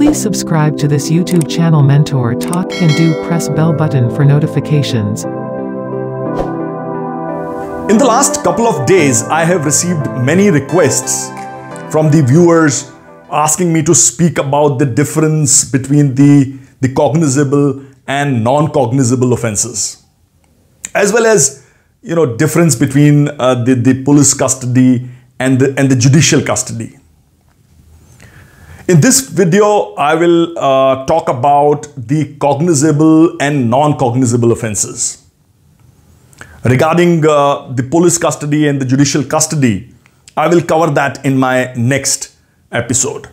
Please subscribe to this YouTube channel Mentor Talk and do press bell button for notifications. In the last couple of days, I have received many requests from the viewers asking me to speak about the difference between the, the cognizable and non-cognizable offenses, as well as, you know, difference between uh, the, the police custody and the, and the judicial custody. In this video, I will uh, talk about the cognizable and non-cognizable offenses. Regarding uh, the police custody and the judicial custody, I will cover that in my next episode.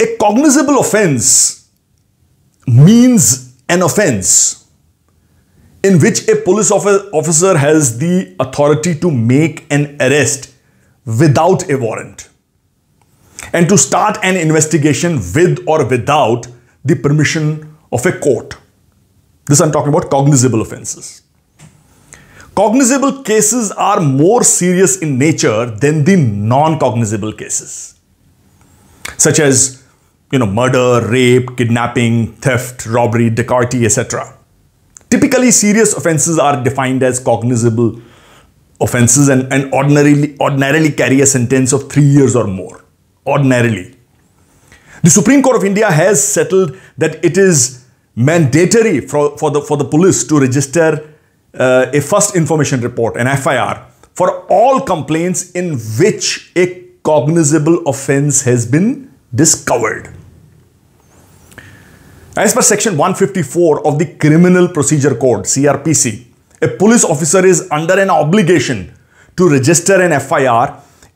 A cognizable offense means an offense in which a police officer has the authority to make an arrest without a warrant and to start an investigation with or without the permission of a court. This I'm talking about cognizable offenses. Cognizable cases are more serious in nature than the non-cognizable cases, such as you know, murder, rape, kidnapping, theft, robbery, dacoity, etc. Typically, serious offenses are defined as cognizable offenses and, and ordinarily, ordinarily carry a sentence of three years or more ordinarily. The Supreme Court of India has settled that it is mandatory for, for, the, for the police to register uh, a first information report, an FIR, for all complaints in which a cognizable offense has been discovered. As per section 154 of the Criminal Procedure Code, CRPC, a police officer is under an obligation to register an FIR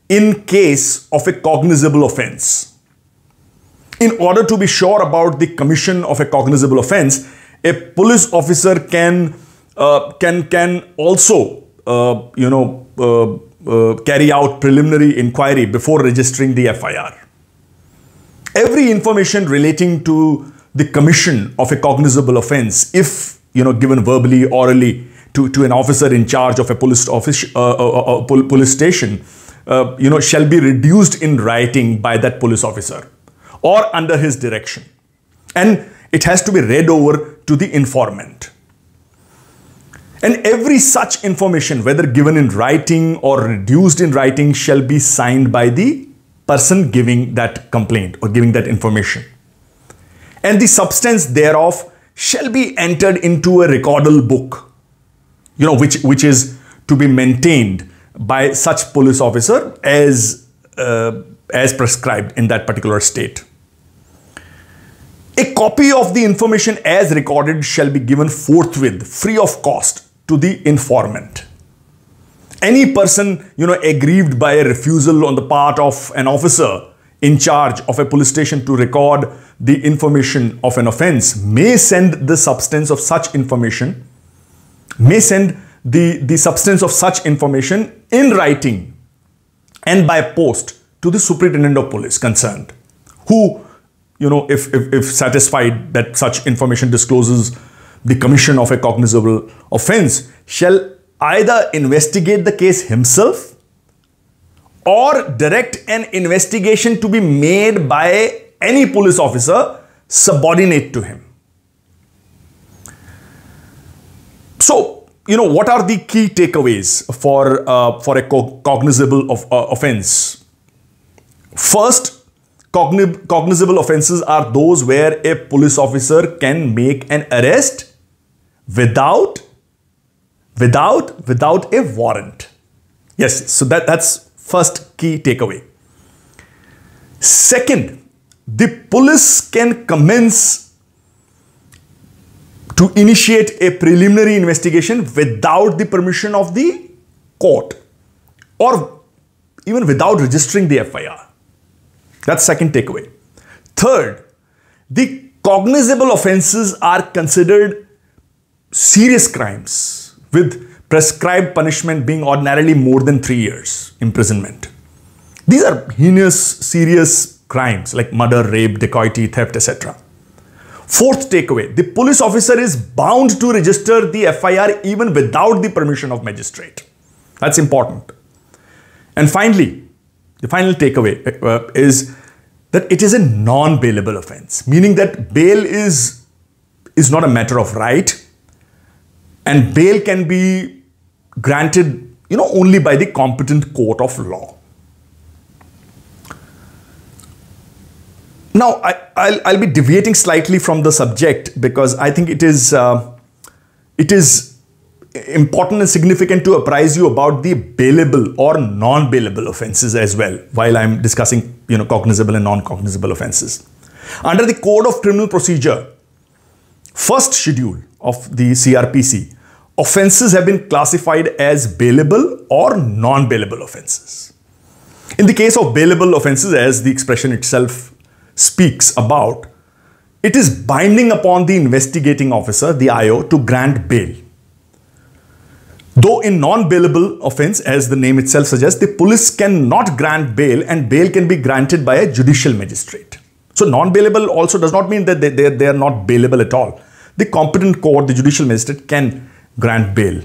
in case of a cognizable offense. In order to be sure about the commission of a cognizable offense, a police officer can uh, can can also uh, you know uh, uh carry out preliminary inquiry before registering the FIR. Every information relating to the commission of a cognizable offense, if you know given verbally, orally to, to an officer in charge of a police office uh, uh, police station, uh, you know, shall be reduced in writing by that police officer or under his direction. And it has to be read over to the informant. And every such information, whether given in writing or reduced in writing, shall be signed by the person giving that complaint or giving that information. And the substance thereof shall be entered into a recordal book, you know, which, which is to be maintained by such police officer as, uh, as prescribed in that particular state. A copy of the information as recorded shall be given forthwith, free of cost, to the informant. Any person, you know, aggrieved by a refusal on the part of an officer in charge of a police station to record the information of an offense may send the substance of such information, may send the, the substance of such information in writing and by post to the superintendent of police concerned who you know if, if, if satisfied that such information discloses the commission of a cognizable offense shall either investigate the case himself or direct an investigation to be made by any police officer subordinate to him you know, what are the key takeaways for, uh, for a co cognizable of, uh, offense? First, cognizable offenses are those where a police officer can make an arrest without, without, without a warrant. Yes, so that, that's first key takeaway. Second, the police can commence to initiate a preliminary investigation without the permission of the court or even without registering the FIR. That's second takeaway. Third, the cognizable offenses are considered serious crimes with prescribed punishment being ordinarily more than three years imprisonment. These are heinous, serious crimes like murder, rape, dacoity, theft, etc. Fourth takeaway, the police officer is bound to register the FIR even without the permission of magistrate. That's important. And finally, the final takeaway uh, uh, is that it is a non-bailable offense, meaning that bail is, is not a matter of right and bail can be granted, you know, only by the competent court of law. Now, I, will be deviating slightly from the subject because I think it is, uh, it is important and significant to apprise you about the bailable or non-bailable offenses as well while I'm discussing you know, cognizable and non-cognizable offenses. Under the Code of Criminal Procedure, first schedule of the CRPC, offenses have been classified as bailable or non-bailable offenses. In the case of bailable offenses, as the expression itself speaks about, it is binding upon the investigating officer, the IO, to grant bail. Though in non-bailable offense, as the name itself suggests, the police cannot grant bail and bail can be granted by a judicial magistrate. So non-bailable also does not mean that they, they, they are not bailable at all. The competent court, the judicial magistrate can grant bail.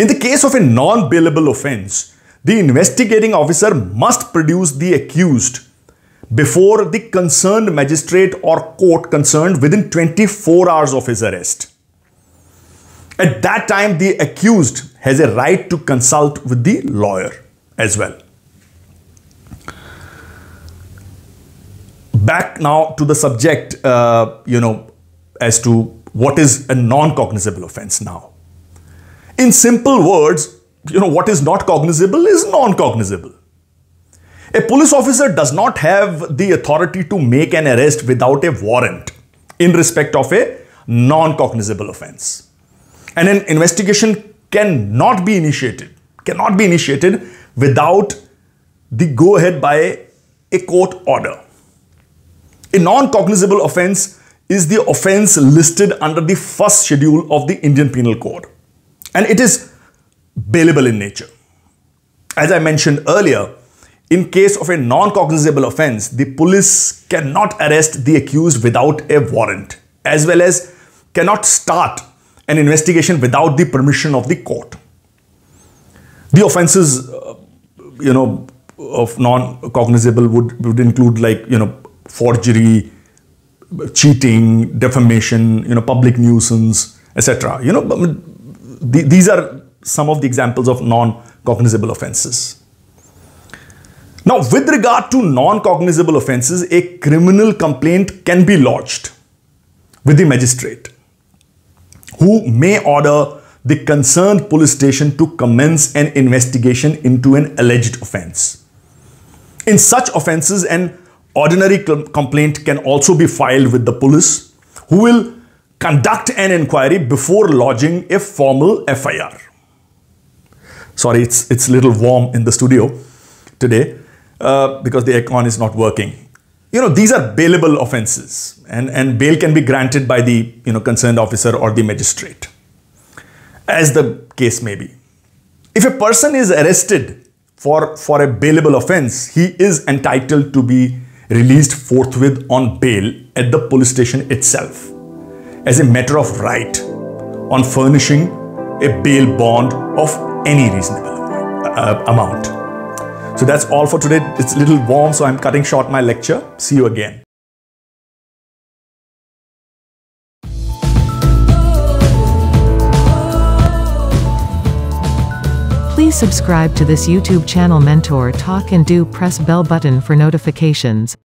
In the case of a non-bailable offense, the investigating officer must produce the accused before the concerned magistrate or court concerned within 24 hours of his arrest. At that time, the accused has a right to consult with the lawyer as well. Back now to the subject, uh, you know, as to what is a non-cognizable offense now. In simple words, you know, what is not cognizable is non-cognizable. A police officer does not have the authority to make an arrest without a warrant in respect of a non-cognizable offense. And an investigation cannot be initiated, cannot be initiated without the go-ahead by a court order. A non-cognizable offense is the offense listed under the first schedule of the Indian Penal Code. And it is bailable in nature. As I mentioned earlier, in case of a non-cognizable offense, the police cannot arrest the accused without a warrant, as well as cannot start an investigation without the permission of the court. The offenses, uh, you know, of non-cognizable would, would include like, you know, forgery, cheating, defamation, you know, public nuisance, etc. You know, these are some of the examples of non-cognizable offenses. Now, with regard to non-cognizable offences, a criminal complaint can be lodged with the magistrate who may order the concerned police station to commence an investigation into an alleged offence. In such offences, an ordinary complaint can also be filed with the police who will conduct an inquiry before lodging a formal FIR. Sorry, it's, it's a little warm in the studio today uh, because the aircon is not working. You know, these are bailable offences and, and bail can be granted by the you know, concerned officer or the magistrate, as the case may be. If a person is arrested for, for a bailable offence, he is entitled to be released forthwith on bail at the police station itself as a matter of right on furnishing a bail bond of any reasonable uh, amount. So that's all for today. It's a little warm, so I'm cutting short my lecture. See you again. Please subscribe to this YouTube channel Mentor Talk and do press bell button for notifications.